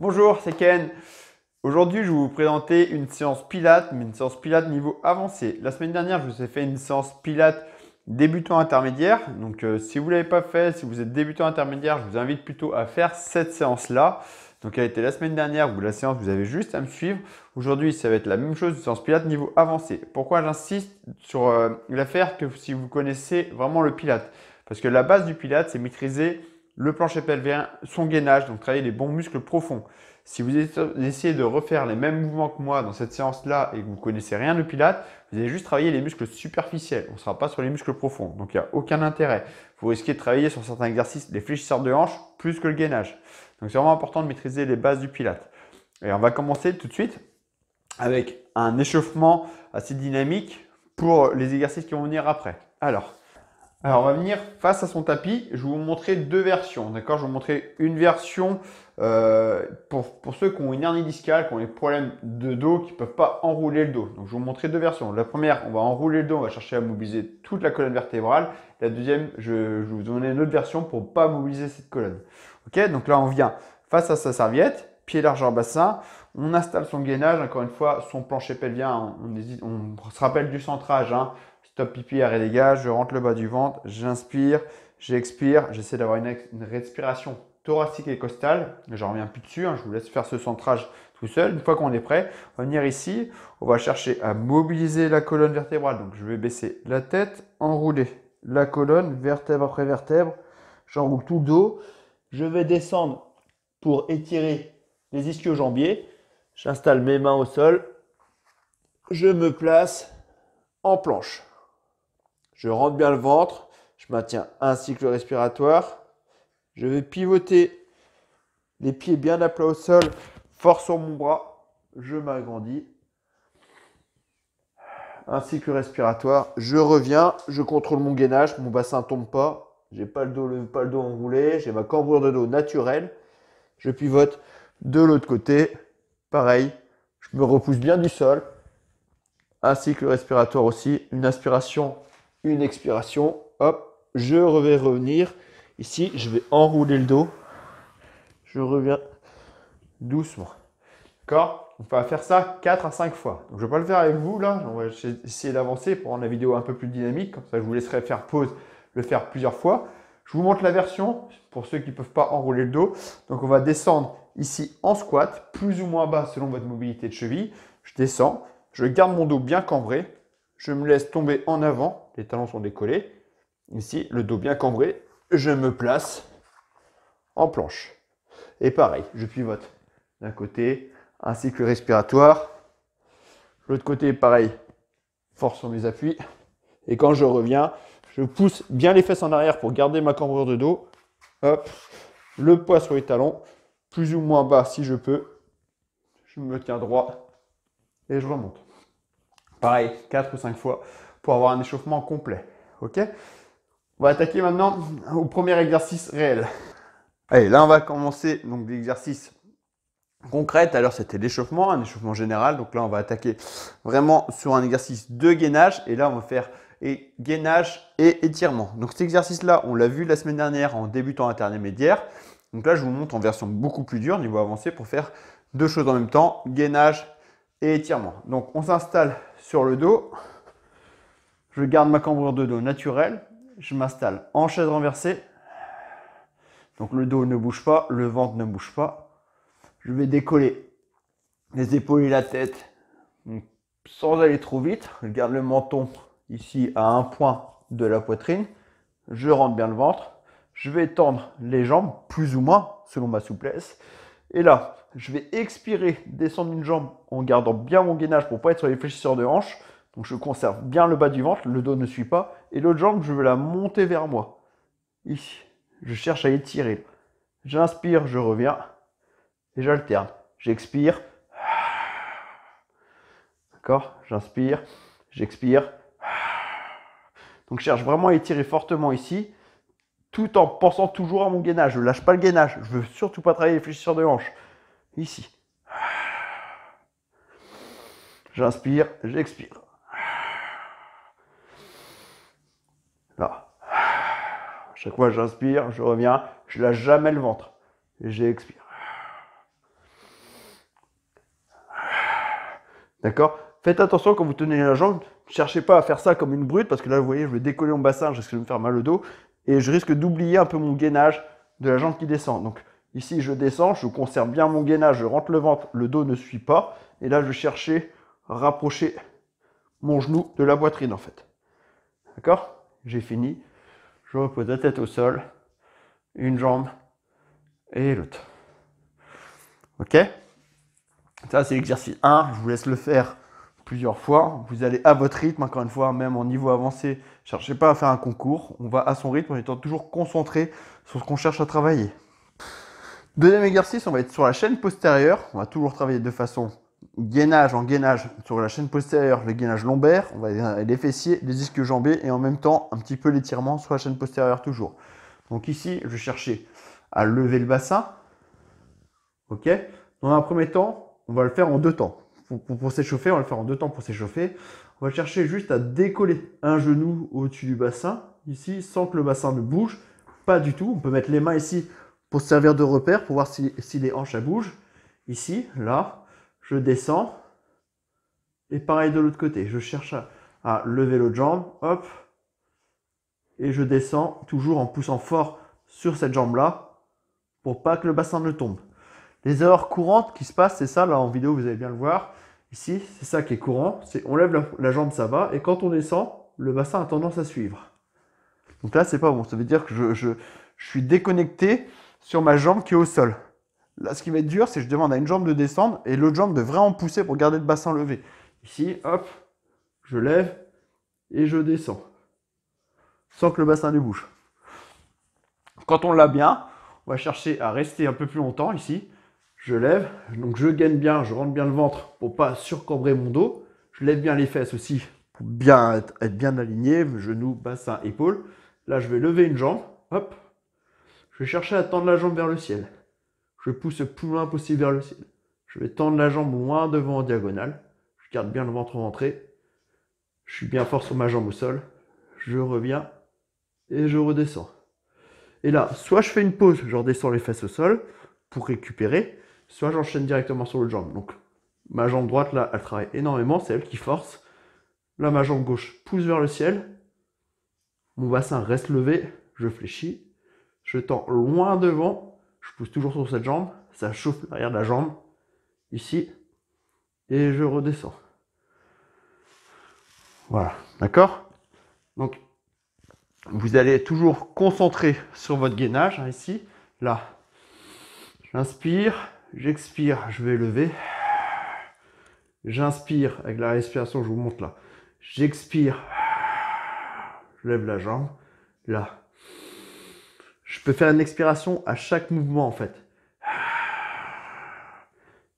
Bonjour, c'est Ken. Aujourd'hui, je vais vous présenter une séance Pilates, mais une séance Pilates niveau avancé. La semaine dernière, je vous ai fait une séance Pilates débutant intermédiaire. Donc, euh, si vous ne l'avez pas fait, si vous êtes débutant intermédiaire, je vous invite plutôt à faire cette séance-là. Donc, elle était la semaine dernière où la séance, vous avez juste à me suivre. Aujourd'hui, ça va être la même chose, une séance Pilates niveau avancé. Pourquoi j'insiste sur euh, l'affaire que si vous connaissez vraiment le Pilates Parce que la base du Pilates, c'est maîtriser le plancher pelvien, son gainage, donc travailler les bons muscles profonds. Si vous essayez de refaire les mêmes mouvements que moi dans cette séance-là et que vous connaissez rien de Pilates, vous allez juste travailler les muscles superficiels. On ne sera pas sur les muscles profonds, donc il n'y a aucun intérêt. Vous risquez de travailler sur certains exercices les fléchisseurs de hanches plus que le gainage. Donc c'est vraiment important de maîtriser les bases du Pilates. Et on va commencer tout de suite avec un échauffement assez dynamique pour les exercices qui vont venir après. Alors, alors, on va venir face à son tapis. Je vais vous montrer deux versions, d'accord Je vais vous montrer une version euh, pour, pour, ceux qui ont une hernie discale, qui ont des problèmes de dos, qui ne peuvent pas enrouler le dos. Donc, je vais vous montrer deux versions. La première, on va enrouler le dos, on va chercher à mobiliser toute la colonne vertébrale. La deuxième, je, vais vous donner une autre version pour ne pas mobiliser cette colonne. Ok Donc là, on vient face à sa serviette, pied largeur bassin. On installe son gainage, encore une fois, son plancher pelvien. On, on, on se rappelle du centrage. Hein. Top pipi, arrêt dégage, je rentre le bas du ventre, j'inspire, j'expire, j'essaie d'avoir une, respiration thoracique et costale. ne reviens plus dessus, hein, je vous laisse faire ce centrage tout seul. Une fois qu'on est prêt, on va venir ici, on va chercher à mobiliser la colonne vertébrale. Donc je vais baisser la tête, enrouler la colonne, vertèbre après vertèbre, j'enroule tout le dos. Je vais descendre pour étirer les ischio-jambiers. J'installe mes mains au sol, je me place en planche. Je rentre bien le ventre. Je maintiens un cycle respiratoire. Je vais pivoter les pieds bien à plat au sol, fort sur mon bras. Je m'agrandis. Un cycle respiratoire. Je reviens. Je contrôle mon gainage. Mon bassin ne tombe pas. J'ai pas pas le dos enroulé. J'ai ma cambrure de dos naturelle. Je pivote de l'autre côté. Pareil. Je me repousse bien du sol. Un cycle respiratoire aussi. Une inspiration une expiration, hop, je vais revenir. Ici, je vais enrouler le dos. Je reviens doucement. D'accord On va faire ça 4 à 5 fois. Donc, je ne vais pas le faire avec vous là. On va essayer d'avancer pour rendre la vidéo un peu plus dynamique. Comme ça, je vous laisserai faire pause, le faire plusieurs fois. Je vous montre la version pour ceux qui ne peuvent pas enrouler le dos. Donc, on va descendre ici en squat, plus ou moins bas selon votre mobilité de cheville. Je descends, je garde mon dos bien cambré. Je me laisse tomber en avant les talons sont décollés. Ici, le dos bien cambré, je me place en planche. Et pareil, je pivote d'un côté, un cycle respiratoire. L'autre côté, pareil, force sur mes appuis. Et quand je reviens, je pousse bien les fesses en arrière pour garder ma cambrure de dos. Hop, le poids sur les talons, plus ou moins bas si je peux. Je me tiens droit et je remonte. Pareil, 4 ou 5 fois avoir un échauffement complet. Ok On va attaquer maintenant au premier exercice réel. et là on va commencer donc l'exercice concrète Alors c'était l'échauffement, un échauffement général. Donc là on va attaquer vraiment sur un exercice de gainage. Et là on va faire et gainage et étirement. Donc cet exercice-là, on l'a vu la semaine dernière en débutant intermédiaire. Donc là, je vous montre en version beaucoup plus dure, niveau avancé, pour faire deux choses en même temps, gainage et étirement. Donc on s'installe sur le dos. Je garde ma cambrure de dos naturelle. Je m'installe en chaise renversée. Donc le dos ne bouge pas, le ventre ne bouge pas. Je vais décoller les épaules et la tête sans aller trop vite. Je garde le menton ici à un point de la poitrine. Je rentre bien le ventre. Je vais tendre les jambes, plus ou moins, selon ma souplesse. Et là, je vais expirer, descendre une jambe en gardant bien mon gainage pour pas être sur les fléchisseurs de hanche. Donc je conserve bien le bas du ventre, le dos ne suit pas, et l'autre jambe, je veux la monter vers moi. Ici, je cherche à étirer. J'inspire, je reviens, et j'alterne. J'expire. D'accord J'inspire, j'expire. Donc je cherche vraiment à étirer fortement ici, tout en pensant toujours à mon gainage. Je ne lâche pas le gainage, je ne veux surtout pas travailler les fléchisseurs de hanche. Ici. J'inspire, j'expire. chaque fois, j'inspire, je reviens, je lâche jamais le ventre. Et j'expire. D'accord Faites attention quand vous tenez la jambe, ne cherchez pas à faire ça comme une brute, parce que là, vous voyez, je vais décoller mon bassin, je risque de me faire mal au dos, et je risque d'oublier un peu mon gainage de la jambe qui descend. Donc ici, je descends, je conserve bien mon gainage, je rentre le ventre, le dos ne suit pas, et là, je vais chercher à rapprocher mon genou de la poitrine, en fait. D'accord J'ai fini. Je repose la tête au sol, une jambe et l'autre. Ok Ça, c'est l'exercice 1. Je vous laisse le faire plusieurs fois. Vous allez à votre rythme, encore une fois, même en niveau avancé. Cherchez pas à faire un concours. On va à son rythme en étant toujours concentré sur ce qu'on cherche à travailler. Deuxième exercice, on va être sur la chaîne postérieure. On va toujours travailler de façon gainage en gainage sur la chaîne postérieure, le gainage lombaire, on va les fessiers, les disques jambés et en même temps un petit peu l'étirement sur la chaîne postérieure toujours. Donc ici, je vais chercher à lever le bassin. OK Dans un premier temps, on va le faire en deux temps. Pour, s'échauffer, on va le faire en deux temps pour s'échauffer. On va chercher juste à décoller un genou au-dessus du bassin, ici, sans que le bassin ne bouge. Pas du tout. On peut mettre les mains ici pour servir de repère, pour voir si, les hanches, bougent. Ici, là, je descends. Et pareil de l'autre côté, je cherche à, lever l'autre jambe, hop, et je descends toujours en poussant fort sur cette jambe-là pour pas que le bassin ne tombe. Les erreurs courantes qui se passent, c'est ça, là en vidéo vous allez bien le voir. Ici, c'est ça qui est courant, c'est on lève la, jambe, ça va, et quand on descend, le bassin a tendance à suivre. Donc là, c'est pas bon, ça veut dire que je suis déconnecté sur ma jambe qui est au sol. Là, ce qui va être dur, c'est que je demande à une jambe de descendre et l'autre jambe de vraiment pousser pour garder le bassin levé. Ici, hop, je lève et je descends. Sans que le bassin ne bouge. Quand on l'a bien, on va chercher à rester un peu plus longtemps ici. Je lève, donc je gagne bien, je rentre bien le ventre pour pas surcombrer mon dos. Je lève bien les fesses aussi pour bien être, bien aligné, genou, bassin, épaule. Là, je vais lever une jambe, hop. Je vais chercher à tendre la jambe vers le ciel. Je pousse le plus loin possible vers le ciel. Je vais tendre la jambe loin devant en diagonale. Je garde bien le ventre rentré. Je suis bien fort sur ma jambe au sol. Je reviens et je redescends. Et là, soit je fais une pause, je redescends les fesses au sol pour récupérer, soit j'enchaîne directement sur l'autre jambe. Donc ma jambe droite, là, elle travaille énormément, c'est elle qui force. Là, ma jambe gauche pousse vers le ciel. Mon bassin reste levé, je fléchis, je tends loin devant toujours sur cette jambe, ça chauffe l'arrière de la jambe, ici, et je redescends. Voilà, d'accord Donc, vous allez toujours concentrer sur votre gainage, hein, ici, là. J'inspire, j'expire, je vais lever. J'inspire, avec la respiration, je vous montre là. J'expire, je lève la jambe, là. Je peux faire une expiration à chaque mouvement en fait.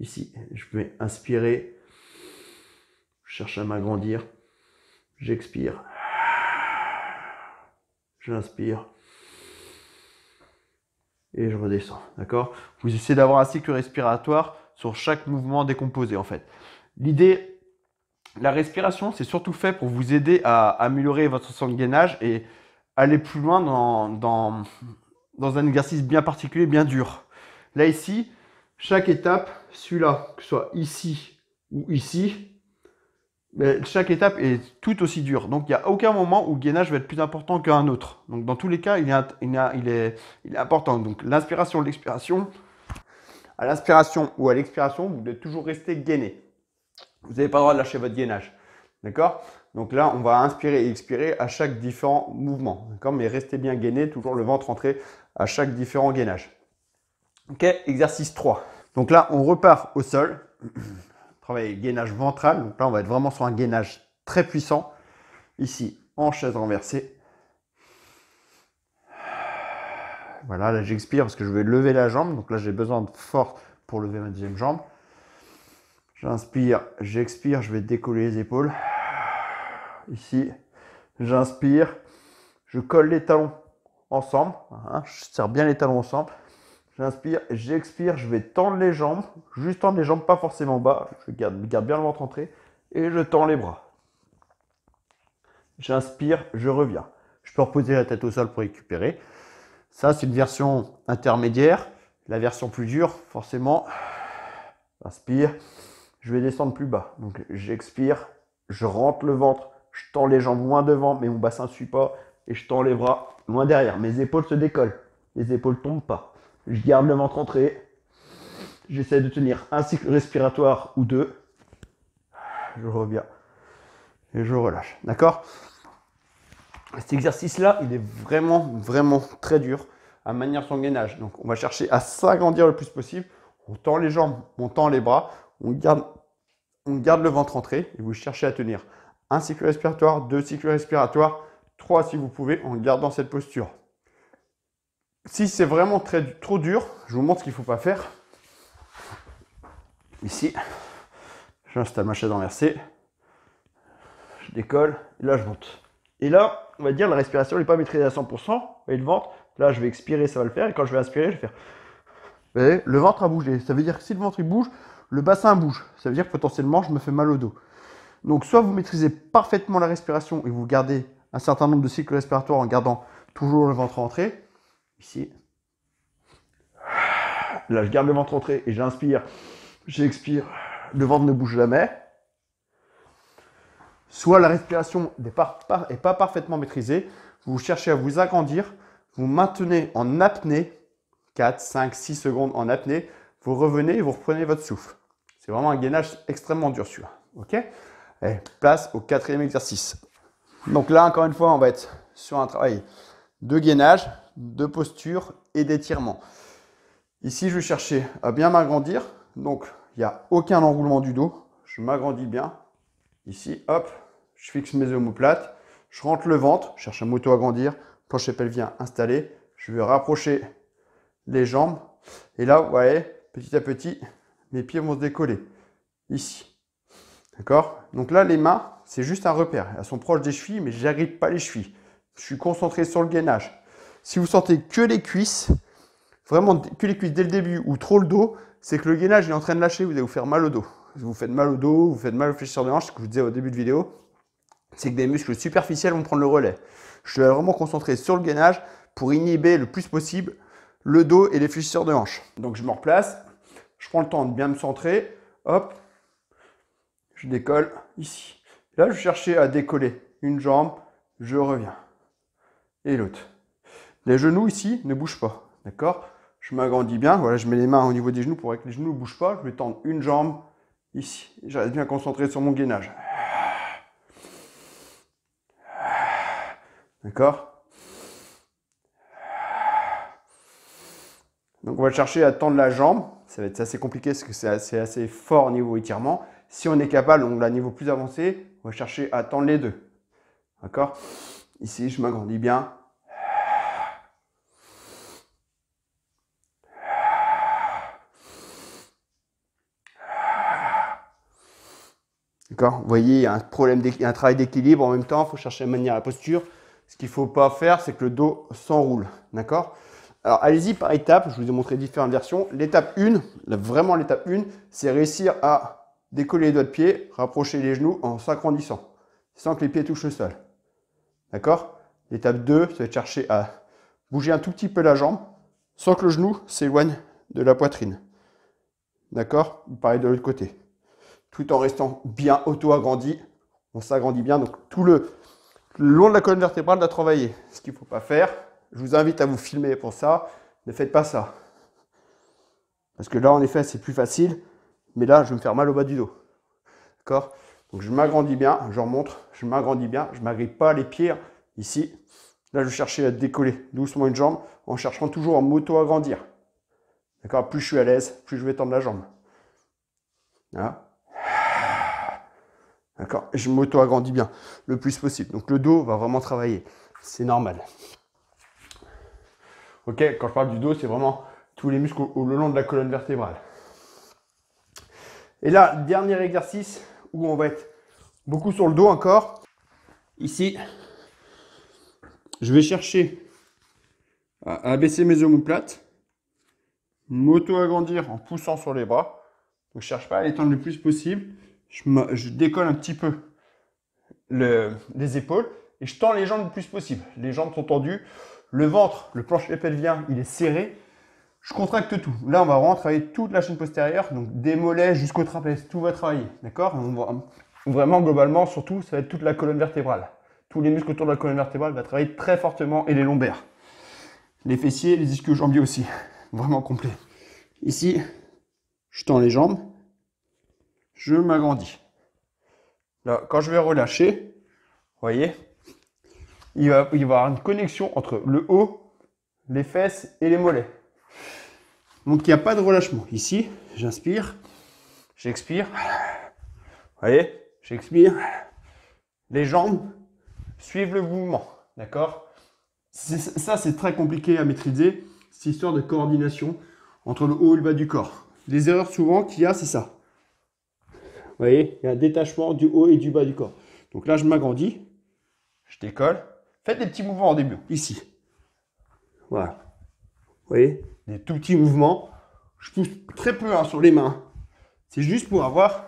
Ici, je vais inspirer. Je cherche à m'agrandir. J'expire. J'inspire. Et je redescends. D'accord Vous essayez d'avoir un cycle respiratoire sur chaque mouvement décomposé en fait. L'idée, la respiration, c'est surtout fait pour vous aider à améliorer votre sens gainage et aller plus loin dans, dans, un exercice bien particulier, bien dur. Là, ici, chaque étape, celui-là, que ce soit ici ou ici, chaque étape est tout aussi dure. Donc, il n'y a aucun moment où gainage va être plus important qu'un autre. Donc, dans tous les cas, il, est, il est important. Donc, l'inspiration, l'expiration, à l'inspiration ou à l'expiration, vous devez toujours rester gainé. Vous n'avez pas le droit de lâcher votre gainage. D'accord donc là, on va inspirer et expirer à chaque différent mouvement. Mais restez bien gainé, toujours le ventre entré à chaque différent gainage. Ok, exercice 3. Donc là, on repart au sol. travail gainage ventral. Donc là, on va être vraiment sur un gainage très puissant. Ici, en chaise renversée. Voilà, là j'expire parce que je vais lever la jambe. Donc là, j'ai besoin de force pour lever ma deuxième jambe. J'inspire, j'expire, je vais décoller les épaules ici, j'inspire, je colle les talons ensemble, hein, je serre bien les talons ensemble, j'inspire, j'expire, je vais tendre les jambes, juste tendre les jambes, pas forcément bas, je garde, garde bien le ventre entré, et je tends les bras. J'inspire, je reviens. Je peux reposer la tête au sol pour récupérer. Ça, c'est une version intermédiaire. La version plus dure, forcément, inspire, je vais descendre plus bas. Donc j'expire, je rentre le ventre, je tends les jambes loin devant, mais mon bassin ne suit pas, et je tends les bras loin derrière. Mes épaules se décollent, les épaules tombent pas. Je garde le ventre entré, j'essaie de tenir un cycle respiratoire ou deux. Je reviens et je relâche. D'accord Cet exercice-là, il est vraiment, vraiment très dur à manière son gainage. Donc, on va chercher à s'agrandir le plus possible. On tend les jambes, on tend les bras, on garde le ventre entré et vous cherchez à tenir un cycle respiratoire, deux cycles respiratoires, trois si vous pouvez, en gardant cette posture. Si c'est vraiment très, trop dur, je vous montre ce qu'il ne faut pas faire. Ici, j'installe ma chaise inversée, je décolle, et là je monte. Et là, on va dire, la respiration n'est pas maîtrisée à 100%, et le ventre, là je vais expirer, ça va le faire, et quand je vais inspirer, je vais faire... Vous voyez, le ventre a bougé, ça veut dire que si le ventre il bouge, le bassin bouge, ça veut dire que potentiellement je me fais mal au dos. Donc soit vous maîtrisez parfaitement la respiration et vous gardez un certain nombre de cycles respiratoires en gardant toujours le ventre rentré. Ici. Là, je garde le ventre rentré et j'inspire, j'expire, le ventre ne bouge jamais. Soit la respiration n'est pas, pas parfaitement maîtrisée, vous cherchez à vous agrandir, vous maintenez en apnée, 4, 5, 6 secondes en apnée, vous revenez et vous reprenez votre souffle. C'est vraiment un gainage extrêmement dur sur. OK eh, place au quatrième exercice. Donc là, encore une fois, on va être sur un travail de gainage, de posture et d'étirement. Ici, je vais chercher à bien m'agrandir. Donc, il n'y a aucun enroulement du dos. Je m'agrandis bien. Ici, hop, je fixe mes omoplates. Je rentre le ventre, je cherche à m'auto-agrandir. Plancher pelvien installé. Je vais rapprocher les jambes. Et là, vous voyez, petit à petit, mes pieds vont se décoller. Ici, D'accord Donc là, les mains, c'est juste un repère. Elles sont proches des chevilles, mais n'agrippe pas les chevilles. Je suis concentré sur le gainage. Si vous sentez que les cuisses, vraiment que les cuisses dès le début ou trop le dos, c'est que le gainage est en train de lâcher, vous allez vous faire mal au dos. Vous faites mal au dos, vous faites mal au fléchisseur de hanche, ce que je vous disais au début de vidéo, c'est que des muscles superficiels vont prendre le relais. Je suis vraiment concentré sur le gainage pour inhiber le plus possible le dos et les fléchisseurs de hanche. Donc je me replace, je prends le temps de bien me centrer, hop, je décolle ici. Là, je cherchais à décoller une jambe, je reviens. Et l'autre. Les genoux ici ne bougent pas, d'accord Je m'agrandis bien, voilà, je mets les mains au niveau des genoux pour que les genoux ne bougent pas. Je vais tendre une jambe ici. Je reste bien concentré sur mon gainage. D'accord Donc on va chercher à tendre la jambe. Ça va être assez compliqué parce que c'est assez, fort niveau étirement. Si on est capable, donc là, niveau plus avancé, on va chercher à tendre les deux. D'accord Ici, je m'agrandis bien. D'accord Vous voyez, il y a un, problème travail d'équilibre en même temps, il faut chercher à maintenir la posture. Ce qu'il ne faut pas faire, c'est que le dos s'enroule. D'accord Alors allez-y par étapes, je vous ai montré différentes versions. L'étape 1, vraiment l'étape 1, c'est réussir à décollez les doigts de pied, rapprochez les genoux en s'agrandissant, sans que les pieds touchent le sol. D'accord L'étape 2, c'est de chercher à bouger un tout petit peu la jambe, sans que le genou s'éloigne de la poitrine. D'accord Pareil de l'autre côté. Tout en restant bien auto-agrandi, on s'agrandit bien, donc tout le, long de la colonne vertébrale doit travailler. Ce qu'il ne faut pas faire, je vous invite à vous filmer pour ça, ne faites pas ça. Parce que là, en effet, c'est plus facile, mais là, je vais me faire mal au bas du dos. D'accord Donc, je m'agrandis bien, je remonte, je m'agrandis bien, je ne m'agrippe pas les pieds hein, ici. Là, je vais chercher à décoller doucement une jambe en cherchant toujours à m'auto-agrandir. D'accord Plus je suis à l'aise, plus je vais tendre la jambe. Voilà. D'accord Je m'auto-agrandis bien le plus possible. Donc, le dos va vraiment travailler. C'est normal. Ok Quand je parle du dos, c'est vraiment tous les muscles le long de la colonne vertébrale. Et là, dernier exercice où on va être beaucoup sur le dos encore. Ici, je vais chercher à abaisser mes omoplates, m'auto-agrandir en poussant sur les bras. Donc, je ne cherche pas à l'étendre le plus possible. Je, décolle un petit peu les épaules et je tends les jambes le plus possible. Les jambes sont tendues, le ventre, le plancher pelvien, il est serré. Je contracte tout. Là, on va vraiment travailler toute la chaîne postérieure, donc des mollets jusqu'au trapèze, tout va travailler, d'accord vraiment globalement, surtout, ça va être toute la colonne vertébrale. Tous les muscles autour de la colonne vertébrale va travailler très fortement et les lombaires. Les fessiers, les ischios jambiers aussi. Vraiment complet. Ici, je tends les jambes, je m'agrandis. Là, quand je vais relâcher, vous voyez, il va y avoir une connexion entre le haut, les fesses et les mollets. Donc il n'y a pas de relâchement. Ici, j'inspire, j'expire. Vous voyez, j'expire. Les jambes suivent le mouvement. D'accord Ça, c'est très compliqué à maîtriser, C'est histoire de coordination entre le haut et le bas du corps. Les erreurs souvent qu'il y a, c'est ça. Vous voyez, il y a un détachement du haut et du bas du corps. Donc là, je m'agrandis, je décolle. Faites des petits mouvements en début. Ici. Voilà. Vous voyez des tout petits mouvements. Je pousse très peu hein, sur les mains. C'est juste pour avoir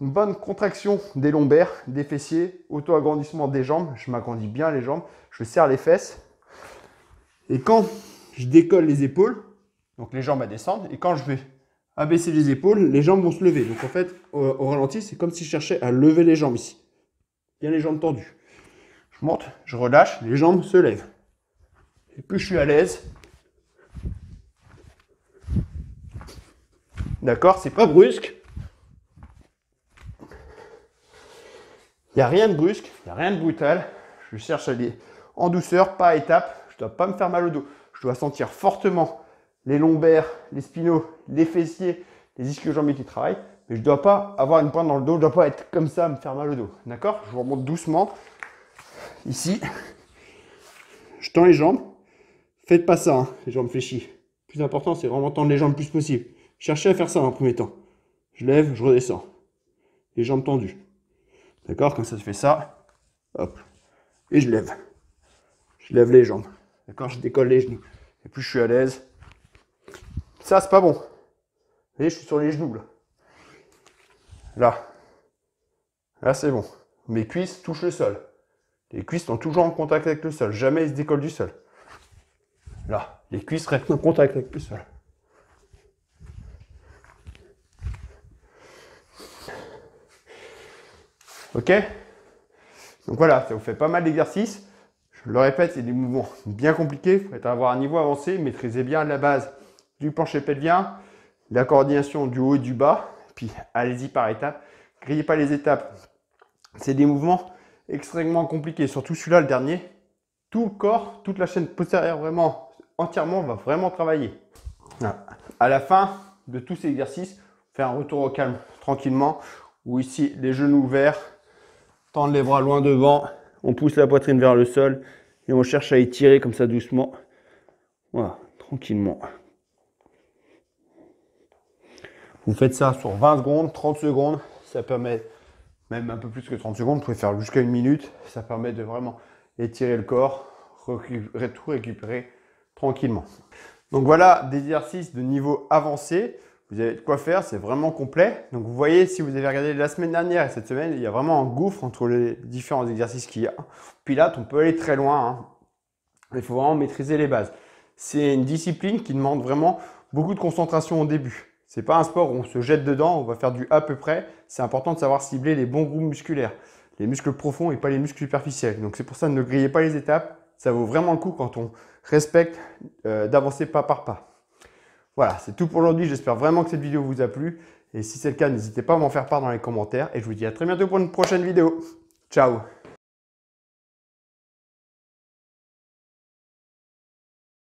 une bonne contraction des lombaires, des fessiers, auto-agrandissement des jambes. Je m'agrandis bien les jambes, je serre les fesses. Et quand je décolle les épaules, donc les jambes à descendre, et quand je vais abaisser les épaules, les jambes vont se lever. Donc en fait, au, au ralenti, c'est comme si je cherchais à lever les jambes ici. Bien les jambes tendues. Je monte, je relâche, les jambes se lèvent. Et plus je suis à l'aise, D'accord C'est pas brusque. Il n'y a rien de brusque, il n'y a rien de brutal. Je cherche à aller en douceur, pas à étapes. Je dois pas me faire mal au dos. Je dois sentir fortement les lombaires, les spinaux, les fessiers, les ischio-jambiers qui travaillent. Mais je ne dois pas avoir une pointe dans le dos. Je ne dois pas être comme ça, me faire mal au dos. D'accord Je remonte doucement. Ici, je tends les jambes. Faites pas ça, hein. les jambes fléchies. Le plus important, c'est vraiment tendre les jambes le plus possible chercher à faire ça en premier temps. Je lève, je redescends. Les jambes tendues. D'accord Comme ça, se fait ça. Hop. Et je lève. Je lève les jambes. D'accord Je décolle les genoux. Et plus je suis à l'aise. Ça, c'est pas bon. Vous voyez, je suis sur les genoux, là. Là. Là, c'est bon. Mes cuisses touchent le sol. Les cuisses sont toujours en contact avec le sol. Jamais elles se décollent du sol. Là. Les cuisses restent en contact avec le sol. Ok Donc voilà, ça vous fait pas mal d'exercices. Je le répète, c'est des mouvements bien compliqués. Il faut avoir un niveau avancé, maîtriser bien la base du plancher pelvien, la coordination du haut et du bas. Puis allez-y par étapes. Grillez pas les étapes. C'est des mouvements extrêmement compliqués, surtout celui-là, le dernier. Tout le corps, toute la chaîne postérieure, vraiment entièrement, va vraiment travailler. Ah, à la fin de tous ces exercices, faire un retour au calme tranquillement, ou ici les genoux ouverts, tendre les bras loin devant, on pousse la poitrine vers le sol et on cherche à étirer comme ça doucement. Voilà, tranquillement. Vous faites ça sur 20 secondes, 30 secondes, ça permet même un peu plus que 30 secondes, vous pouvez faire jusqu'à une minute, ça permet de vraiment étirer le corps, tout récupérer tranquillement. Donc voilà des exercices de niveau avancé. Vous avez de quoi faire, c'est vraiment complet. Donc vous voyez, si vous avez regardé la semaine dernière et cette semaine, il y a vraiment un gouffre entre les différents exercices qu'il y a. Pilates, on peut aller très loin. Hein. Il faut vraiment maîtriser les bases. C'est une discipline qui demande vraiment beaucoup de concentration au début. n'est pas un sport où on se jette dedans, on va faire du à peu près. C'est important de savoir cibler les bons groupes musculaires, les muscles profonds et pas les muscles superficiels. Donc c'est pour ça ne grillez pas les étapes. Ça vaut vraiment le coup quand on respecte euh, d'avancer pas par pas. Voilà, c'est tout pour aujourd'hui. J'espère vraiment que cette vidéo vous a plu. Et si c'est le cas, n'hésitez pas à m'en faire part dans les commentaires. Et je vous dis à très bientôt pour une prochaine vidéo. Ciao